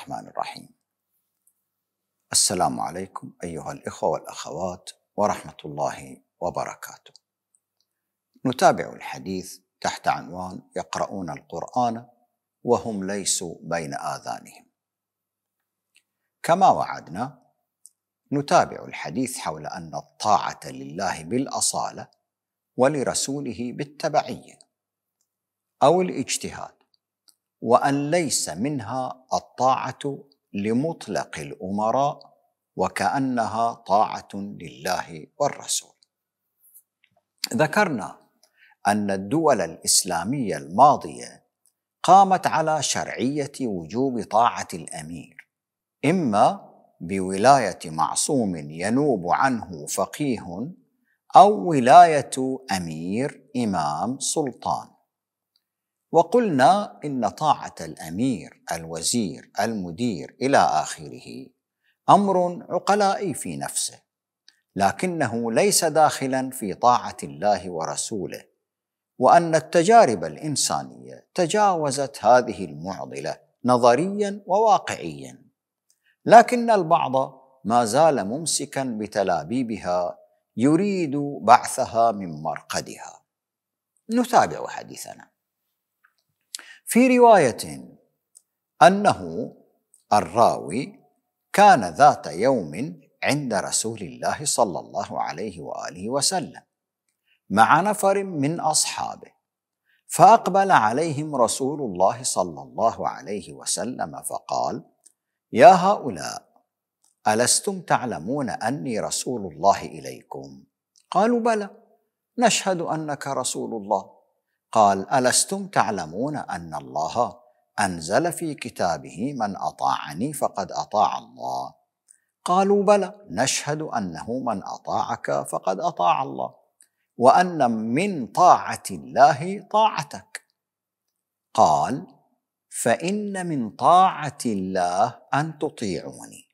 الرحمن الرحيم السلام عليكم ايها الاخوه والاخوات ورحمه الله وبركاته نتابع الحديث تحت عنوان يقرؤون القران وهم ليسوا بين اذانهم كما وعدنا نتابع الحديث حول ان الطاعه لله بالاصاله ولرسوله بالتبعيه او الاجتهاد وان ليس منها الطاعه لمطلق الامراء وكانها طاعه لله والرسول ذكرنا ان الدول الاسلاميه الماضيه قامت على شرعيه وجوب طاعه الامير اما بولايه معصوم ينوب عنه فقيه او ولايه امير امام سلطان وقلنا ان طاعه الامير الوزير المدير الى اخره امر عقلائي في نفسه لكنه ليس داخلا في طاعه الله ورسوله وان التجارب الانسانيه تجاوزت هذه المعضله نظريا وواقعيا لكن البعض ما زال ممسكا بتلابيبها يريد بعثها من مرقدها نتابع حديثنا في روايه انه الراوي كان ذات يوم عند رسول الله صلى الله عليه واله وسلم مع نفر من اصحابه فاقبل عليهم رسول الله صلى الله عليه وسلم فقال يا هؤلاء الستم تعلمون اني رسول الله اليكم قالوا بلى نشهد انك رسول الله قال ألستم تعلمون أن الله أنزل في كتابه من أطاعني فقد أطاع الله قالوا بلى نشهد أنه من أطاعك فقد أطاع الله وأن من طاعة الله طاعتك قال فإن من طاعة الله أن تطيعوني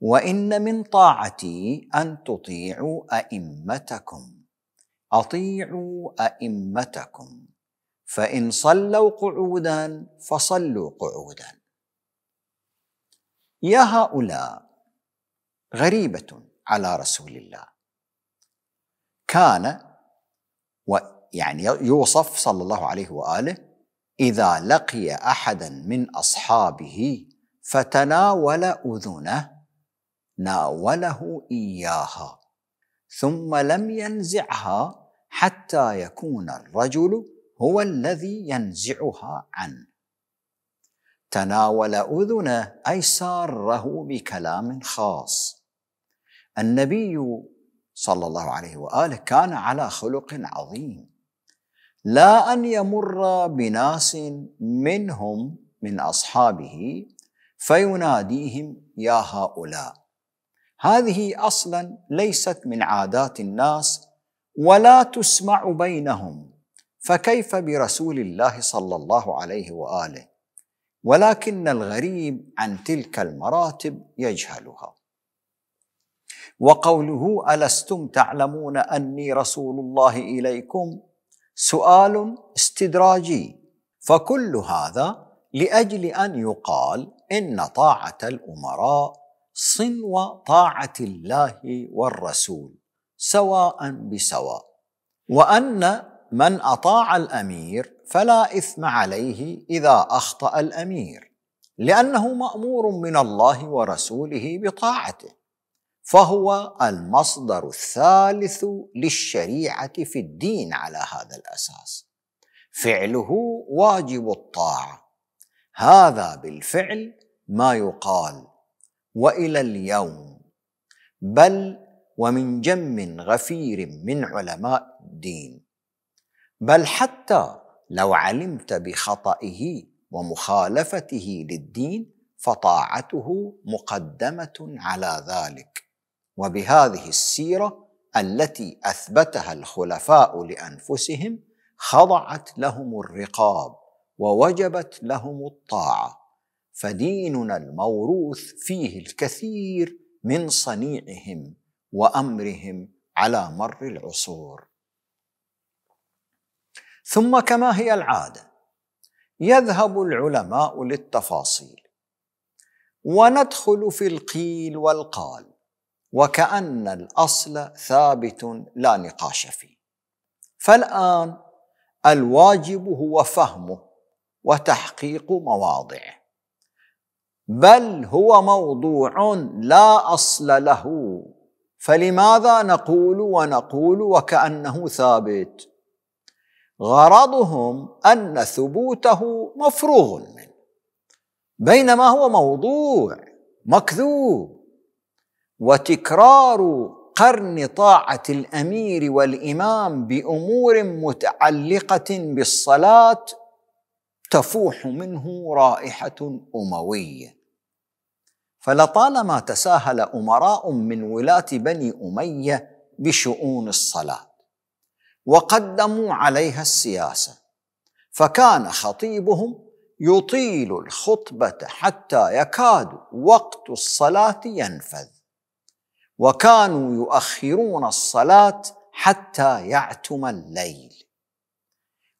وإن من طاعتي أن تطيعوا أئمتكم اطيعوا ائمتكم فان صلوا قعودا فصلوا قعودا يا هؤلاء غريبه على رسول الله كان ويعني يوصف صلى الله عليه واله اذا لقي احدا من اصحابه فتناول اذنه ناوله اياها ثم لم ينزعها حتى يكون الرجل هو الذي ينزعها عنه تناول اذنه اي ساره بكلام خاص النبي صلى الله عليه واله كان على خلق عظيم لا ان يمر بناس منهم من اصحابه فيناديهم يا هؤلاء هذه اصلا ليست من عادات الناس ولا تسمع بينهم فكيف برسول الله صلى الله عليه واله ولكن الغريب عن تلك المراتب يجهلها وقوله الستم تعلمون اني رسول الله اليكم سؤال استدراجي فكل هذا لاجل ان يقال ان طاعه الامراء صنو طاعه الله والرسول سواء بسواء وأن من أطاع الأمير فلا إثم عليه إذا أخطأ الأمير لأنه مأمور من الله ورسوله بطاعته فهو المصدر الثالث للشريعة في الدين على هذا الأساس فعله واجب الطاعة هذا بالفعل ما يقال وإلى اليوم بل ومن جم غفير من علماء الدين بل حتى لو علمت بخطئه ومخالفته للدين فطاعته مقدمه على ذلك وبهذه السيره التي اثبتها الخلفاء لانفسهم خضعت لهم الرقاب ووجبت لهم الطاعه فديننا الموروث فيه الكثير من صنيعهم وامرهم على مر العصور ثم كما هي العاده يذهب العلماء للتفاصيل وندخل في القيل والقال وكأن الأصل ثابت لا نقاش فيه فالآن الواجب هو فهمه وتحقيق مواضعه بل هو موضوع لا أصل له فلماذا نقول ونقول وكأنه ثابت غرضهم أن ثبوته مفروغ منه بينما هو موضوع مكذوب وتكرار قرن طاعة الأمير والإمام بأمور متعلقة بالصلاة تفوح منه رائحة أموية فلطالما تساهل امراء من ولاه بني اميه بشؤون الصلاه وقدموا عليها السياسه فكان خطيبهم يطيل الخطبه حتى يكاد وقت الصلاه ينفذ وكانوا يؤخرون الصلاه حتى يعتم الليل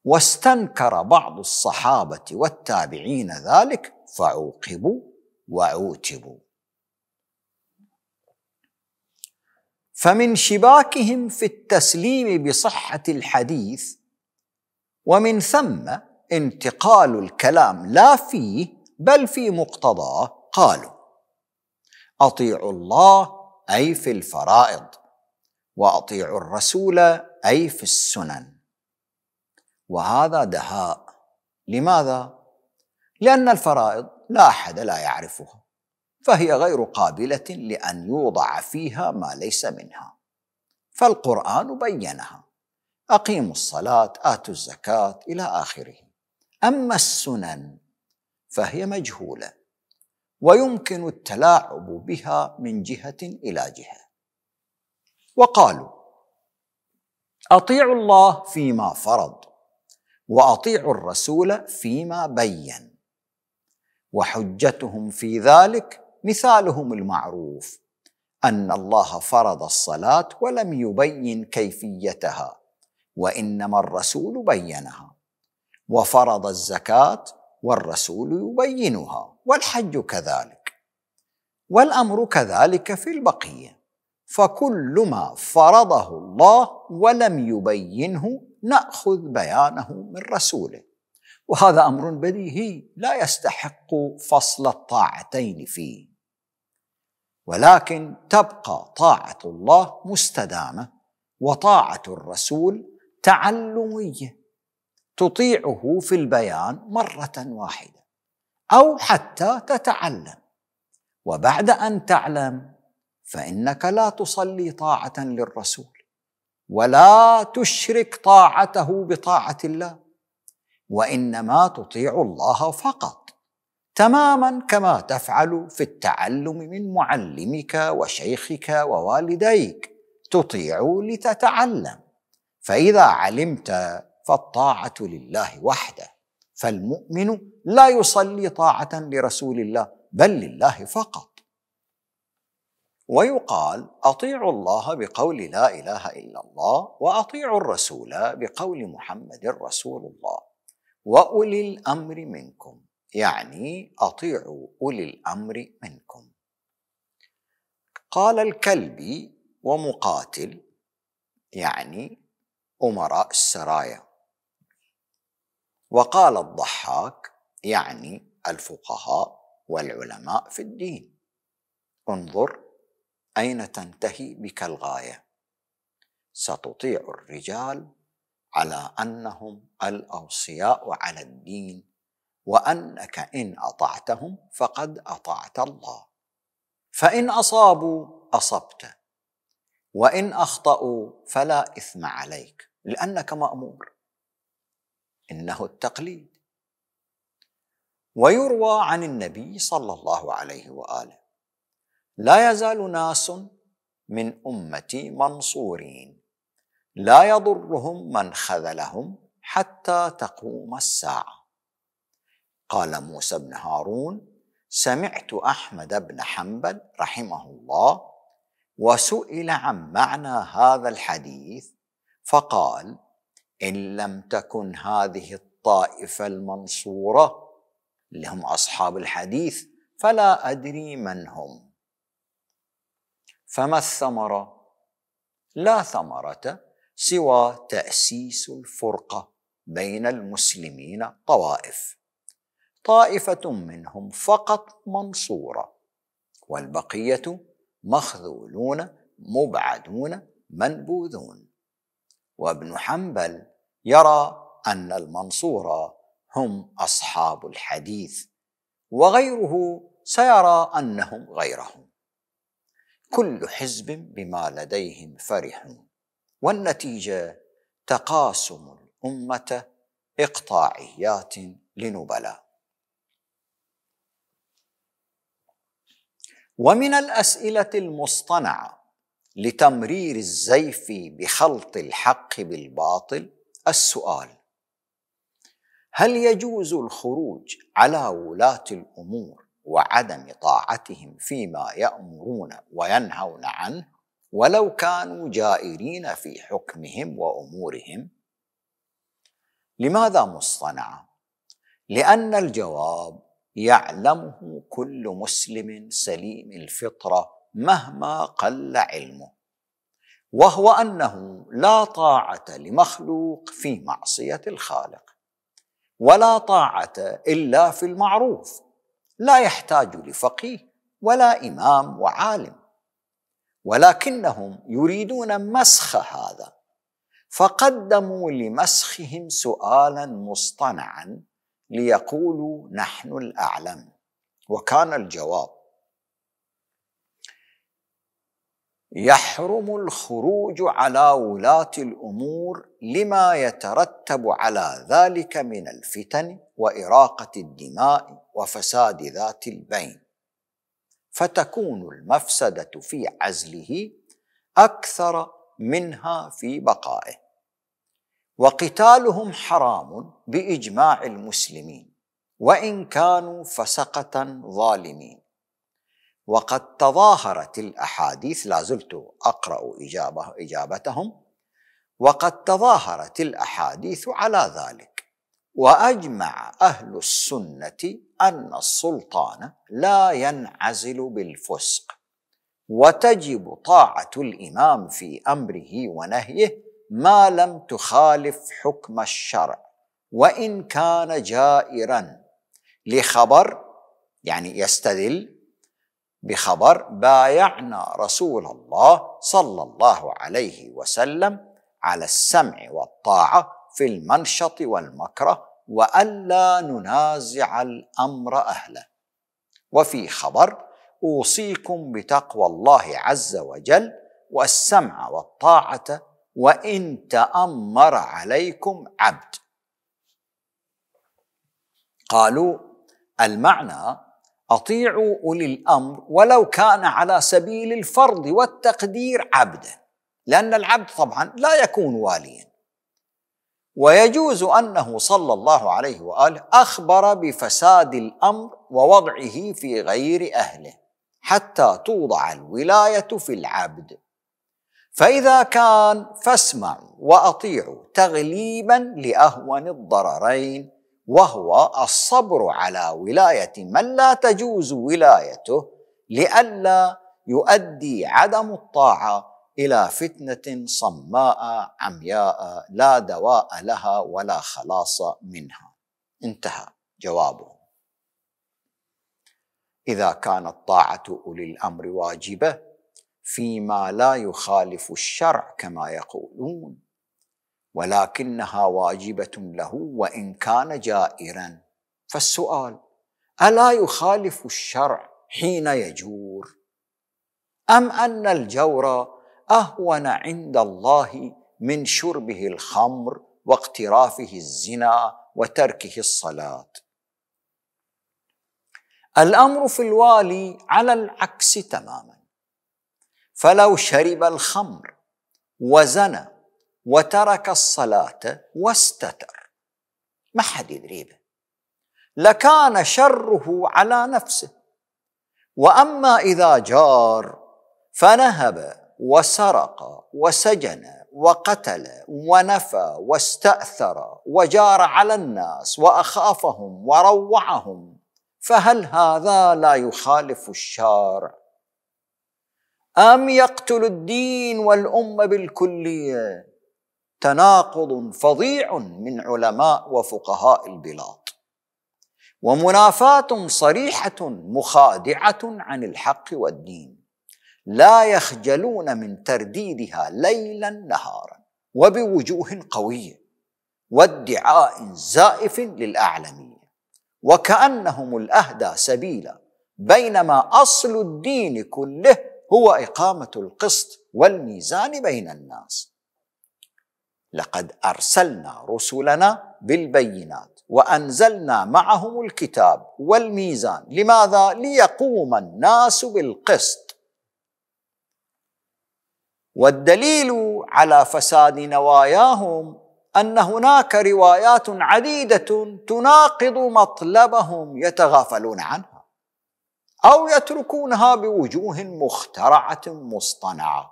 واستنكر بعض الصحابه والتابعين ذلك فعوقبوا وعوتبوا فمن شباكهم في التسليم بصحه الحديث ومن ثم انتقال الكلام لا فيه بل في مقتضاه قالوا اطيعوا الله اي في الفرائض واطيعوا الرسول اي في السنن وهذا دهاء لماذا لان الفرائض لا احد لا يعرفها فهي غير قابله لان يوضع فيها ما ليس منها فالقران بينها اقيموا الصلاه اتوا الزكاه الى اخره اما السنن فهي مجهوله ويمكن التلاعب بها من جهه الى جهه وقالوا اطيعوا الله فيما فرض واطيعوا الرسول فيما بين وحجتهم في ذلك مثالهم المعروف ان الله فرض الصلاه ولم يبين كيفيتها وانما الرسول بينها وفرض الزكاه والرسول يبينها والحج كذلك والامر كذلك في البقيه فكل ما فرضه الله ولم يبينه ناخذ بيانه من رسوله وهذا امر بديهي لا يستحق فصل الطاعتين فيه ولكن تبقى طاعه الله مستدامه وطاعه الرسول تعلميه تطيعه في البيان مره واحده او حتى تتعلم وبعد ان تعلم فانك لا تصلي طاعه للرسول ولا تشرك طاعته بطاعه الله وانما تطيع الله فقط تماما كما تفعل في التعلم من معلمك وشيخك ووالديك تطيع لتتعلم فاذا علمت فالطاعه لله وحده فالمؤمن لا يصلي طاعه لرسول الله بل لله فقط ويقال اطيعوا الله بقول لا اله الا الله واطيعوا الرسول بقول محمد رسول الله واولي الامر منكم يعني اطيعوا اولي الامر منكم قال الكلبي ومقاتل يعني امراء السرايا وقال الضحاك يعني الفقهاء والعلماء في الدين انظر اين تنتهي بك الغايه ستطيع الرجال على انهم الاوصياء على الدين وانك ان اطعتهم فقد اطعت الله فان اصابوا اصبت وان اخطاوا فلا اثم عليك لانك مامور انه التقليد ويروى عن النبي صلى الله عليه واله لا يزال ناس من امتي منصورين لا يضرهم من خذلهم حتى تقوم الساعه قال موسى بن هارون سمعت احمد بن حنبل رحمه الله وسئل عن معنى هذا الحديث فقال ان لم تكن هذه الطائفه المنصوره اللي هم اصحاب الحديث فلا ادري من هم فما الثمره لا ثمره سوى تأسيس الفرقة بين المسلمين طوائف طائفة منهم فقط منصورة والبقية مخذولون مبعدون منبوذون وابن حنبل يرى أن المنصورة هم أصحاب الحديث وغيره سيرى أنهم غيرهم كل حزب بما لديهم فرحون والنتيجه تقاسم الامه اقطاعيات لنبلاء ومن الاسئله المصطنعه لتمرير الزيف بخلط الحق بالباطل السؤال هل يجوز الخروج على ولاه الامور وعدم طاعتهم فيما يامرون وينهون عنه ولو كانوا جائرين في حكمهم وامورهم لماذا مصطنعه لان الجواب يعلمه كل مسلم سليم الفطره مهما قل علمه وهو انه لا طاعه لمخلوق في معصيه الخالق ولا طاعه الا في المعروف لا يحتاج لفقيه ولا امام وعالم ولكنهم يريدون مسخ هذا فقدموا لمسخهم سؤالا مصطنعا ليقولوا نحن الاعلم وكان الجواب يحرم الخروج على ولاه الامور لما يترتب على ذلك من الفتن واراقه الدماء وفساد ذات البين فتكون المفسدة في عزله أكثر منها في بقائه وقتالهم حرام بإجماع المسلمين وإن كانوا فسقة ظالمين وقد تظاهرت الأحاديث لا زلت أقرأ إجابة إجابتهم وقد تظاهرت الأحاديث على ذلك واجمع اهل السنه ان السلطان لا ينعزل بالفسق وتجب طاعه الامام في امره ونهيه ما لم تخالف حكم الشرع وان كان جائرا لخبر يعني يستدل بخبر بايعنا رسول الله صلى الله عليه وسلم على السمع والطاعه في المنشط والمكره والا ننازع الامر اهله وفي خبر اوصيكم بتقوى الله عز وجل والسمع والطاعه وان تامر عليكم عبد قالوا المعنى اطيعوا اولي الامر ولو كان على سبيل الفرض والتقدير عبدا لان العبد طبعا لا يكون واليا ويجوز انه صلى الله عليه واله اخبر بفساد الامر ووضعه في غير اهله حتى توضع الولايه في العبد فاذا كان فاسمعوا واطيعوا تغليبا لاهون الضررين وهو الصبر على ولايه من لا تجوز ولايته لئلا يؤدي عدم الطاعه الى فتنه صماء عمياء لا دواء لها ولا خلاص منها انتهى جوابه اذا كانت طاعه اولي الامر واجبه فيما لا يخالف الشرع كما يقولون ولكنها واجبه له وان كان جائرا فالسؤال الا يخالف الشرع حين يجور ام ان الجور اهون عند الله من شربه الخمر واقترافه الزنا وتركه الصلاه الامر في الوالي على العكس تماما فلو شرب الخمر وزنى وترك الصلاه واستتر ما حد يدري به لكان شره على نفسه واما اذا جار فنهب وسرق وسجن وقتل ونفى واستاثر وجار على الناس واخافهم وروعهم فهل هذا لا يخالف الشارع ام يقتل الدين والامه بالكليه تناقض فظيع من علماء وفقهاء البلاد ومنافاه صريحه مخادعه عن الحق والدين لا يخجلون من ترديدها ليلا نهارا وبوجوه قويه وادعاء زائف للاعلميه وكانهم الاهدى سبيلا بينما اصل الدين كله هو اقامه القسط والميزان بين الناس لقد ارسلنا رسلنا بالبينات وانزلنا معهم الكتاب والميزان لماذا ليقوم الناس بالقسط والدليل على فساد نواياهم ان هناك روايات عديده تناقض مطلبهم يتغافلون عنها او يتركونها بوجوه مخترعه مصطنعه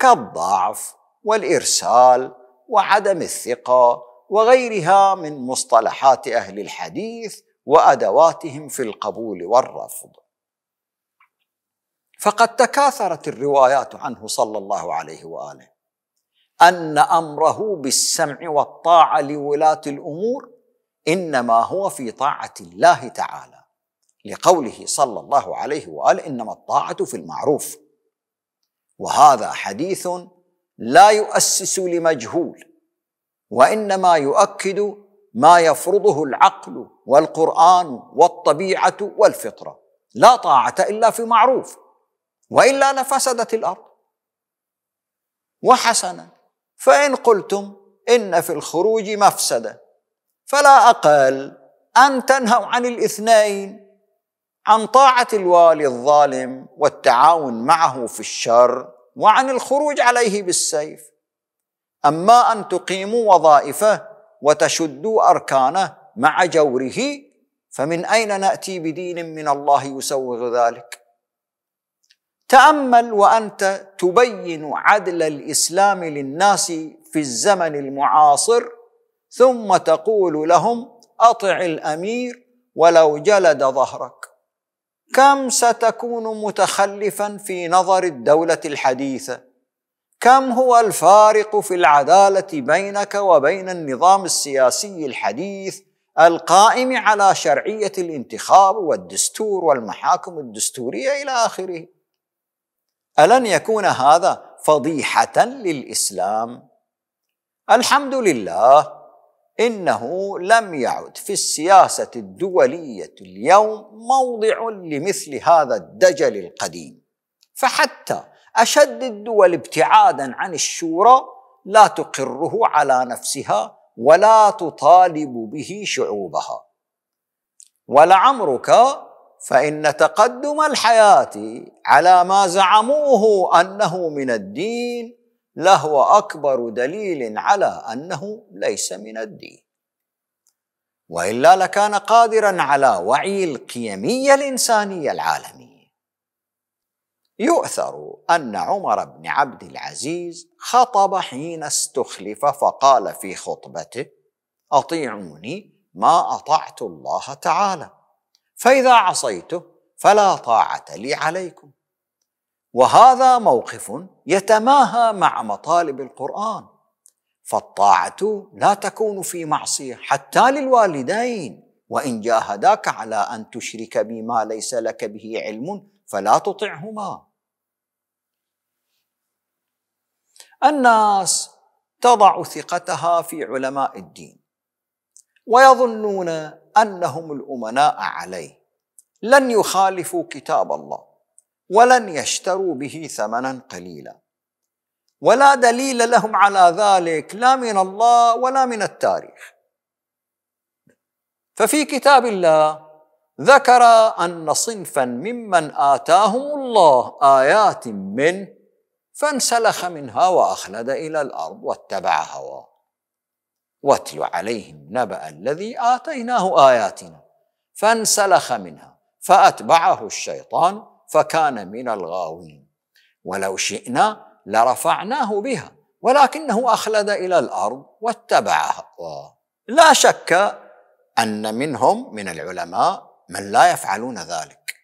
كالضعف والارسال وعدم الثقه وغيرها من مصطلحات اهل الحديث وادواتهم في القبول والرفض فقد تكاثرت الروايات عنه صلى الله عليه واله ان امره بالسمع والطاعه لولاه الامور انما هو في طاعه الله تعالى لقوله صلى الله عليه واله انما الطاعه في المعروف وهذا حديث لا يؤسس لمجهول وانما يؤكد ما يفرضه العقل والقران والطبيعه والفطره لا طاعه الا في معروف والا لفسدت الارض وحسنا فان قلتم ان في الخروج مفسده فلا اقل ان تنهوا عن الاثنين عن طاعه الوالي الظالم والتعاون معه في الشر وعن الخروج عليه بالسيف اما ان تقيموا وظائفه وتشدوا اركانه مع جوره فمن اين ناتي بدين من الله يسوغ ذلك تامل وانت تبين عدل الاسلام للناس في الزمن المعاصر ثم تقول لهم اطع الامير ولو جلد ظهرك كم ستكون متخلفا في نظر الدوله الحديثه كم هو الفارق في العداله بينك وبين النظام السياسي الحديث القائم على شرعيه الانتخاب والدستور والمحاكم الدستوريه الى اخره ألن يكون هذا فضيحة للإسلام؟ الحمد لله إنه لم يعد في السياسة الدولية اليوم موضع لمثل هذا الدجل القديم فحتى أشد الدول ابتعادا عن الشورى لا تقره على نفسها ولا تطالب به شعوبها ولعمرك فإن تقدم الحياة على ما زعموه أنه من الدين لهو أكبر دليل على أنه ليس من الدين وإلا لكان قادرا على وعي القيمية الإنسانية العالمية يؤثر أن عمر بن عبد العزيز خطب حين استخلف فقال في خطبته أطيعوني ما أطعت الله تعالى فإذا عصيته فلا طاعة لي عليكم وهذا موقف يتماهى مع مطالب القرآن فالطاعة لا تكون في معصية حتى للوالدين وإن جاهداك على أن تشرك بما ليس لك به علم فلا تطعهما الناس تضع ثقتها في علماء الدين ويظنون انهم الامناء عليه لن يخالفوا كتاب الله ولن يشتروا به ثمنا قليلا ولا دليل لهم على ذلك لا من الله ولا من التاريخ ففي كتاب الله ذكر ان صنفا ممن اتاهم الله ايات منه فانسلخ منها واخلد الى الارض واتبع هواه واتل عليهم نبأ الذي آتيناه آياتنا فانسلخ منها فأتبعه الشيطان فكان من الغاوين ولو شئنا لرفعناه بها ولكنه أخلد إلى الأرض واتبع هواه لا شك أن منهم من العلماء من لا يفعلون ذلك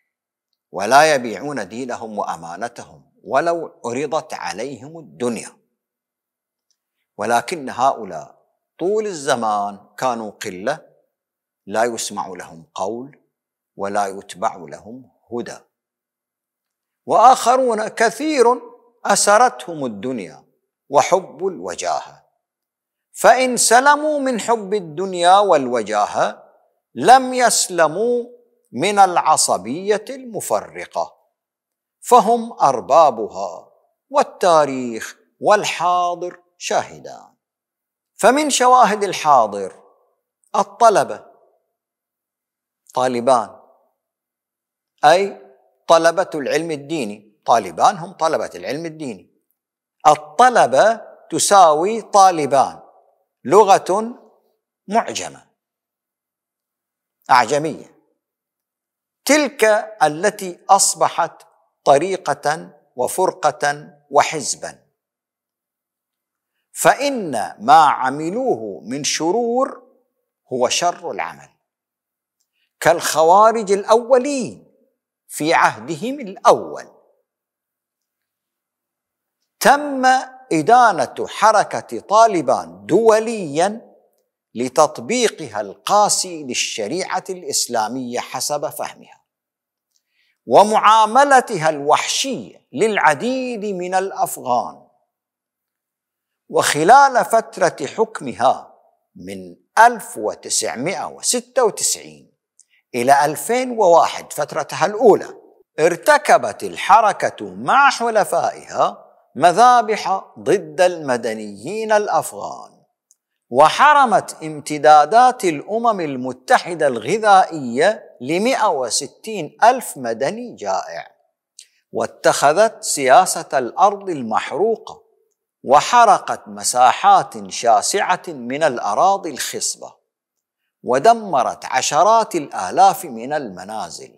ولا يبيعون دينهم وأمانتهم ولو عرضت عليهم الدنيا ولكن هؤلاء طول الزمان كانوا قله لا يسمع لهم قول ولا يتبع لهم هدى واخرون كثير اسرتهم الدنيا وحب الوجاهه فان سلموا من حب الدنيا والوجاهه لم يسلموا من العصبيه المفرقه فهم اربابها والتاريخ والحاضر شاهدان فمن شواهد الحاضر الطلبة طالبان أي طلبة العلم الديني طالبان هم طلبة العلم الديني الطلبة تساوي طالبان لغة معجمة أعجمية تلك التي أصبحت طريقة وفرقة وحزبا فإن ما عملوه من شرور هو شر العمل كالخوارج الأولين في عهدهم الأول تم إدانة حركة طالبان دوليا لتطبيقها القاسي للشريعة الإسلامية حسب فهمها ومعاملتها الوحشية للعديد من الأفغان وخلال فترة حكمها من 1996 إلى 2001 فترتها الأولى ارتكبت الحركة مع حلفائها مذابح ضد المدنيين الأفغان وحرمت امتدادات الأمم المتحدة الغذائية ل 160 ألف مدني جائع واتخذت سياسة الأرض المحروقة وحرقت مساحات شاسعه من الاراضي الخصبه ودمرت عشرات الالاف من المنازل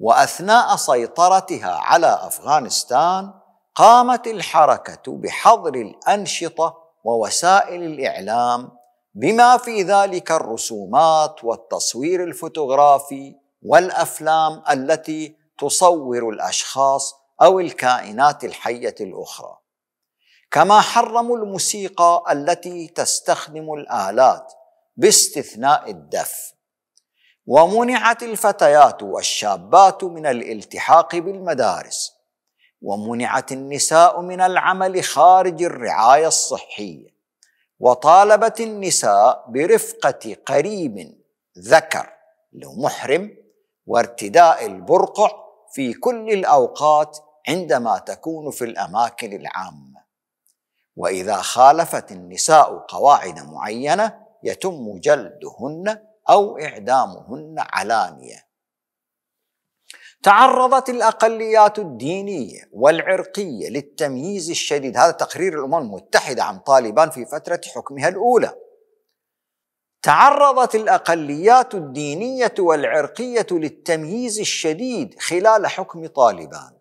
واثناء سيطرتها على افغانستان قامت الحركه بحظر الانشطه ووسائل الاعلام بما في ذلك الرسومات والتصوير الفوتوغرافي والافلام التي تصور الاشخاص او الكائنات الحيه الاخرى كما حرموا الموسيقى التي تستخدم الآلات باستثناء الدف ومنعت الفتيات والشابات من الالتحاق بالمدارس ومنعت النساء من العمل خارج الرعاية الصحية وطالبت النساء برفقة قريب ذكر لو محرم وارتداء البرقع في كل الأوقات عندما تكون في الأماكن العامة واذا خالفت النساء قواعد معينه يتم جلدهن او اعدامهن علانيه تعرضت الاقليات الدينيه والعرقيه للتمييز الشديد هذا تقرير الامم المتحده عن طالبان في فتره حكمها الاولى تعرضت الاقليات الدينيه والعرقيه للتمييز الشديد خلال حكم طالبان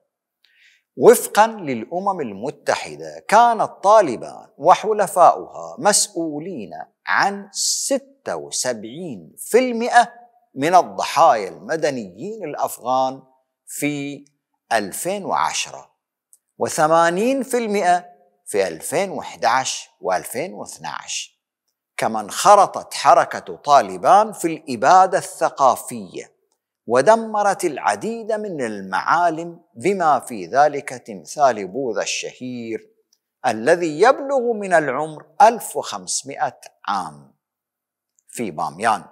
وفقا للامم المتحده كان الطالبان وحلفاؤها مسؤولين عن 76% من الضحايا المدنيين الافغان في 2010 و80% في 2011 و2012 كما انخرطت حركه طالبان في الاباده الثقافيه ودمرت العديد من المعالم بما في ذلك تمثال بوذا الشهير الذي يبلغ من العمر 1500 عام في باميان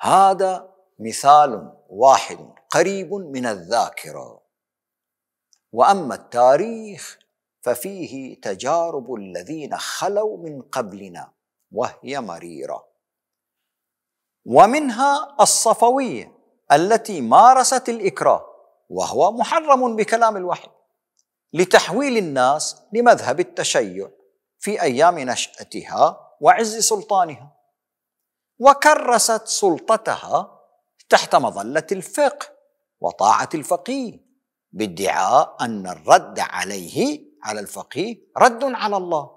هذا مثال واحد قريب من الذاكره واما التاريخ ففيه تجارب الذين خلوا من قبلنا وهي مريره ومنها الصفويه التي مارست الاكراه وهو محرم بكلام الوحي لتحويل الناس لمذهب التشيع في ايام نشاتها وعز سلطانها وكرست سلطتها تحت مظله الفقه وطاعه الفقيه بادعاء ان الرد عليه على الفقيه رد على الله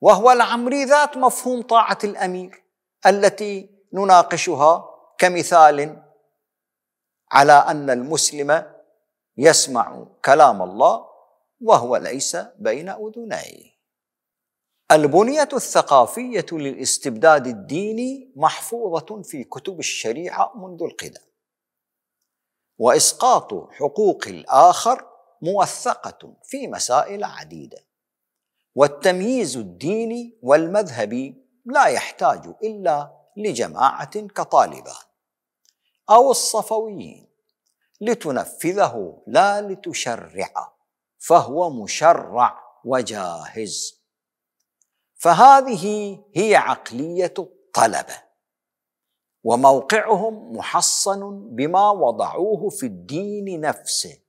وهو العمري ذات مفهوم طاعه الامير التي نناقشها كمثال على ان المسلم يسمع كلام الله وهو ليس بين اذنيه البنيه الثقافيه للاستبداد الديني محفوظه في كتب الشريعه منذ القدم واسقاط حقوق الاخر موثقه في مسائل عديده والتمييز الديني والمذهبي لا يحتاج الا لجماعة كطالبان أو الصفويين لتنفذه لا لتشرعه فهو مشرع وجاهز فهذه هي عقلية الطلبة وموقعهم محصن بما وضعوه في الدين نفسه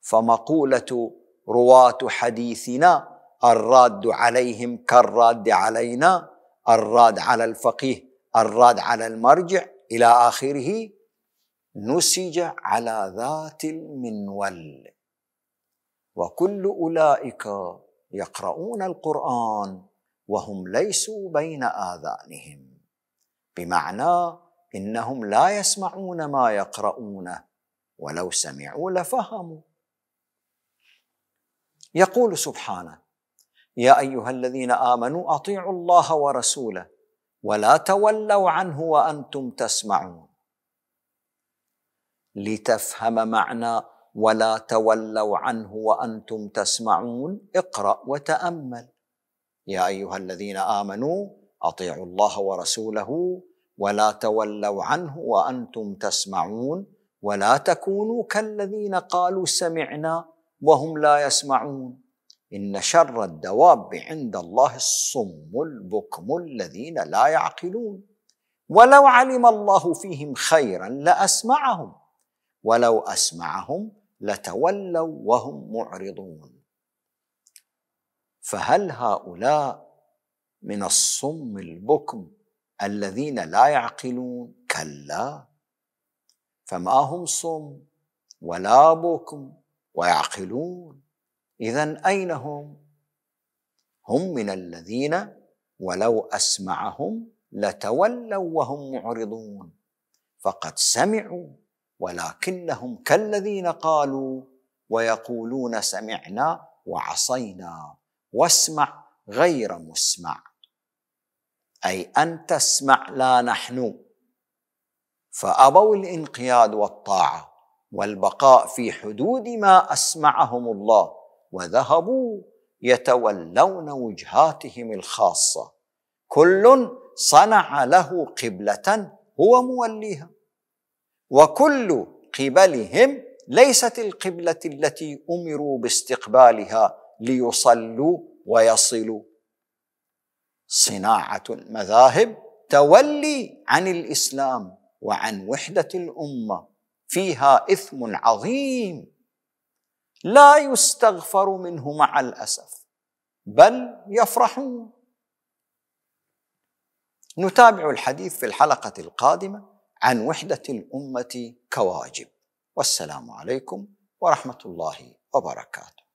فمقولة رواة حديثنا الراد عليهم كالراد علينا الراد على الفقيه الراد على المرجع إلى آخره نسج على ذات المنول وكل أولئك يقرؤون القرآن وهم ليسوا بين آذانهم بمعنى إنهم لا يسمعون ما يقرؤونه ولو سمعوا لفهموا يقول سبحانه يا ايها الذين امنوا اطيعوا الله ورسوله ولا تولوا عنه وانتم تسمعون لتفهم معنى ولا تولوا عنه وانتم تسمعون اقرا وتامل يا ايها الذين امنوا اطيعوا الله ورسوله ولا تولوا عنه وانتم تسمعون ولا تكونوا كالذين قالوا سمعنا وهم لا يسمعون إن شر الدواب عند الله الصم البكم الذين لا يعقلون ولو علم الله فيهم خيرا لأسمعهم ولو أسمعهم لتولوا وهم معرضون فهل هؤلاء من الصم البكم الذين لا يعقلون كلا فما هم صم ولا بكم ويعقلون إذا أين هم؟ هم من الذين ولو أسمعهم لتولوا وهم معرضون فقد سمعوا ولكنهم كالذين قالوا ويقولون سمعنا وعصينا واسمع غير مسمع أي أن تسمع لا نحن فأبوا الانقياد والطاعة والبقاء في حدود ما أسمعهم الله وذهبوا يتولون وجهاتهم الخاصه كل صنع له قبله هو موليها وكل قبلهم ليست القبله التي امروا باستقبالها ليصلوا ويصلوا صناعه المذاهب تولي عن الاسلام وعن وحده الامه فيها اثم عظيم لا يستغفر منه مع الاسف بل يفرحون نتابع الحديث في الحلقه القادمه عن وحده الامه كواجب والسلام عليكم ورحمه الله وبركاته